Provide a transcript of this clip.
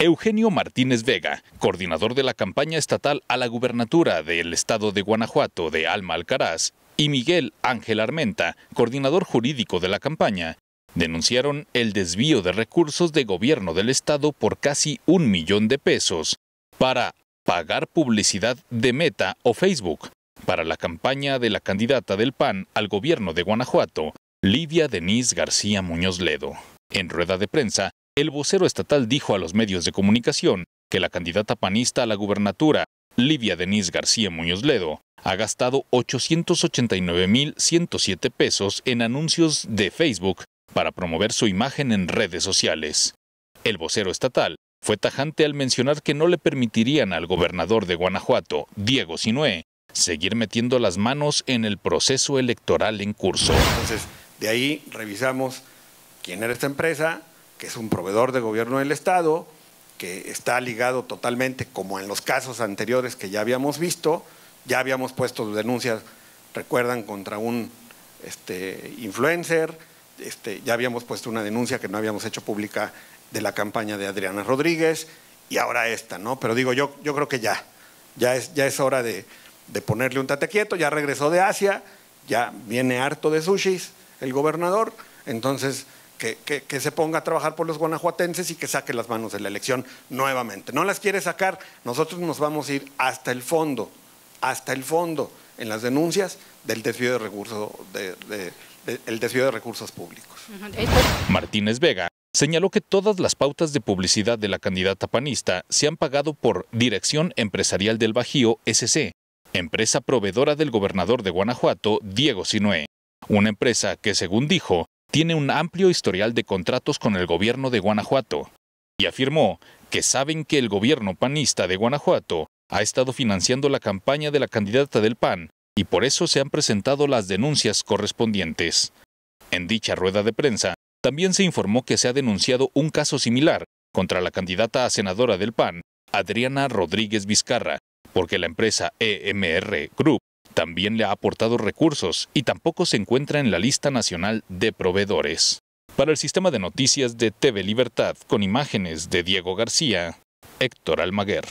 Eugenio Martínez Vega, coordinador de la campaña estatal a la gubernatura del estado de Guanajuato de Alma Alcaraz, y Miguel Ángel Armenta, coordinador jurídico de la campaña, denunciaron el desvío de recursos de gobierno del estado por casi un millón de pesos para pagar publicidad de Meta o Facebook para la campaña de la candidata del PAN al gobierno de Guanajuato, Lidia Denise García Muñoz Ledo. En rueda de prensa, el vocero estatal dijo a los medios de comunicación que la candidata panista a la gubernatura, Livia Denise García Muñoz Ledo, ha gastado 889.107 pesos en anuncios de Facebook para promover su imagen en redes sociales. El vocero estatal fue tajante al mencionar que no le permitirían al gobernador de Guanajuato, Diego Sinué, seguir metiendo las manos en el proceso electoral en curso. Entonces, de ahí revisamos quién era esta empresa, que es un proveedor de gobierno del Estado, que está ligado totalmente, como en los casos anteriores que ya habíamos visto, ya habíamos puesto denuncias, recuerdan, contra un este, influencer, este, ya habíamos puesto una denuncia que no habíamos hecho pública de la campaña de Adriana Rodríguez y ahora esta, ¿no? Pero digo, yo, yo creo que ya, ya es, ya es hora de, de ponerle un tatequieto ya regresó de Asia, ya viene harto de sushis el gobernador, entonces que, se ponga a trabajar por los guanajuatenses y que saque las manos de la elección nuevamente. No las quiere sacar, nosotros nos vamos a ir hasta el fondo, hasta el fondo en las denuncias del desvío de recursos, de, recursos públicos. Martínez Vega señaló que todas las pautas de publicidad de la candidata panista se han pagado por Dirección Empresarial del Bajío SC, empresa proveedora del gobernador de Guanajuato, Diego Sinue, Una empresa que, según dijo, tiene un amplio historial de contratos con el gobierno de Guanajuato y afirmó que saben que el gobierno panista de Guanajuato ha estado financiando la campaña de la candidata del PAN y por eso se han presentado las denuncias correspondientes. En dicha rueda de prensa, también se informó que se ha denunciado un caso similar contra la candidata a senadora del PAN, Adriana Rodríguez Vizcarra, porque la empresa EMR Group también le ha aportado recursos y tampoco se encuentra en la lista nacional de proveedores. Para el sistema de noticias de TV Libertad, con imágenes de Diego García, Héctor Almaguer.